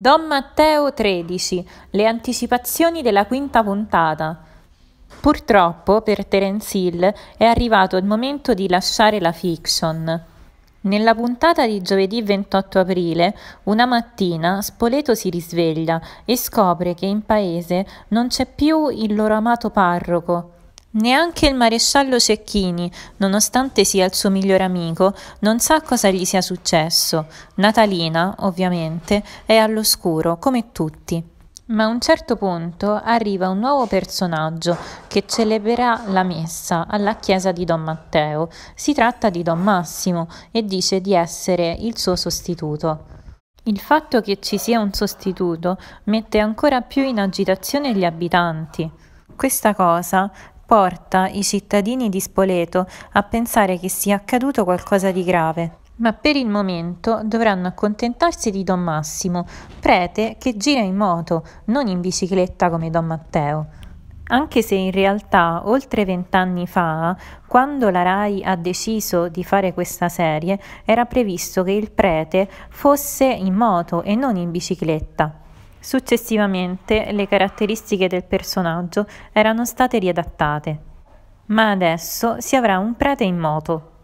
Don Matteo XIII, le anticipazioni della quinta puntata. Purtroppo per Terence Hill è arrivato il momento di lasciare la fiction. Nella puntata di giovedì 28 aprile, una mattina, Spoleto si risveglia e scopre che in paese non c'è più il loro amato parroco. Neanche il maresciallo Cecchini, nonostante sia il suo miglior amico, non sa cosa gli sia successo. Natalina, ovviamente, è all'oscuro, come tutti. Ma a un certo punto arriva un nuovo personaggio che celebrerà la messa alla chiesa di Don Matteo. Si tratta di Don Massimo e dice di essere il suo sostituto. Il fatto che ci sia un sostituto mette ancora più in agitazione gli abitanti. Questa cosa porta i cittadini di Spoleto a pensare che sia accaduto qualcosa di grave. Ma per il momento dovranno accontentarsi di Don Massimo, prete che gira in moto, non in bicicletta come Don Matteo. Anche se in realtà, oltre vent'anni fa, quando la RAI ha deciso di fare questa serie, era previsto che il prete fosse in moto e non in bicicletta. Successivamente le caratteristiche del personaggio erano state riadattate, ma adesso si avrà un prete in moto,